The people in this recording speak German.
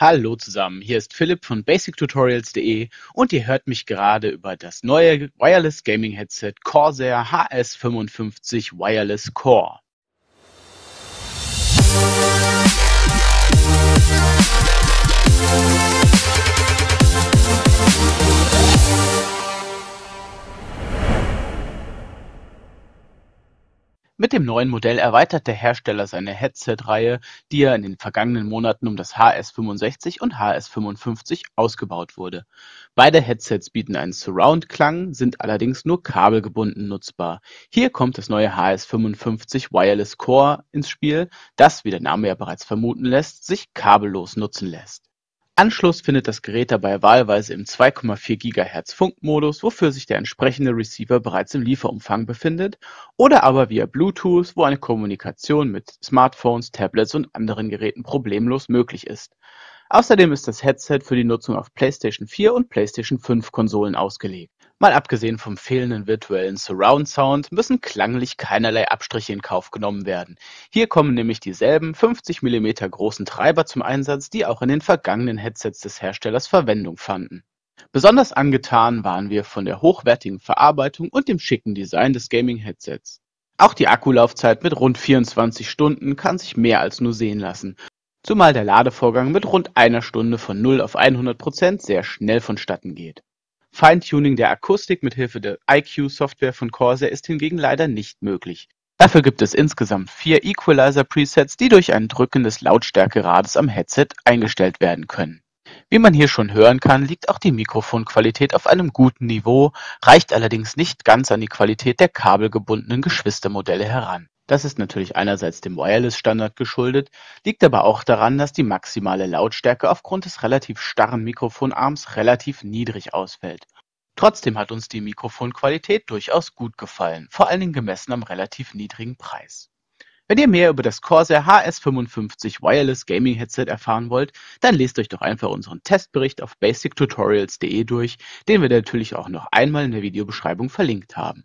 Hallo zusammen, hier ist Philipp von basictutorials.de und ihr hört mich gerade über das neue Wireless Gaming Headset Corsair HS55 Wireless Core. Mit dem neuen Modell erweitert der Hersteller seine Headset-Reihe, die ja in den vergangenen Monaten um das HS65 und HS55 ausgebaut wurde. Beide Headsets bieten einen Surround-Klang, sind allerdings nur kabelgebunden nutzbar. Hier kommt das neue HS55 Wireless Core ins Spiel, das, wie der Name ja bereits vermuten lässt, sich kabellos nutzen lässt. Anschluss findet das Gerät dabei wahlweise im 2,4 komma gigahertz funkmodus wofür sich der entsprechende Receiver bereits im Lieferumfang befindet, oder aber via Bluetooth, wo eine Kommunikation mit Smartphones, Tablets und anderen Geräten problemlos möglich ist. Außerdem ist das Headset für die Nutzung auf PlayStation 4 und PlayStation 5 Konsolen ausgelegt. Mal abgesehen vom fehlenden virtuellen Surround-Sound müssen klanglich keinerlei Abstriche in Kauf genommen werden. Hier kommen nämlich dieselben 50 mm großen Treiber zum Einsatz, die auch in den vergangenen Headsets des Herstellers Verwendung fanden. Besonders angetan waren wir von der hochwertigen Verarbeitung und dem schicken Design des Gaming-Headsets. Auch die Akkulaufzeit mit rund 24 Stunden kann sich mehr als nur sehen lassen, zumal der Ladevorgang mit rund einer Stunde von 0 auf 100% Prozent sehr schnell vonstatten geht. Feintuning der Akustik mit Hilfe der iq software von Corsair ist hingegen leider nicht möglich. Dafür gibt es insgesamt vier Equalizer-Presets, die durch ein Drücken des Lautstärkerades am Headset eingestellt werden können. Wie man hier schon hören kann, liegt auch die Mikrofonqualität auf einem guten Niveau, reicht allerdings nicht ganz an die Qualität der kabelgebundenen Geschwistermodelle heran das ist natürlich einerseits dem Wireless-Standard geschuldet, liegt aber auch daran, dass die maximale Lautstärke aufgrund des relativ starren Mikrofonarms relativ niedrig ausfällt. Trotzdem hat uns die Mikrofonqualität durchaus gut gefallen, vor allen Dingen gemessen am relativ niedrigen Preis. Wenn ihr mehr über das Corsair HS55 Wireless Gaming Headset erfahren wollt, dann lest euch doch einfach unseren Testbericht auf basictutorials.de durch, den wir natürlich auch noch einmal in der Videobeschreibung verlinkt haben.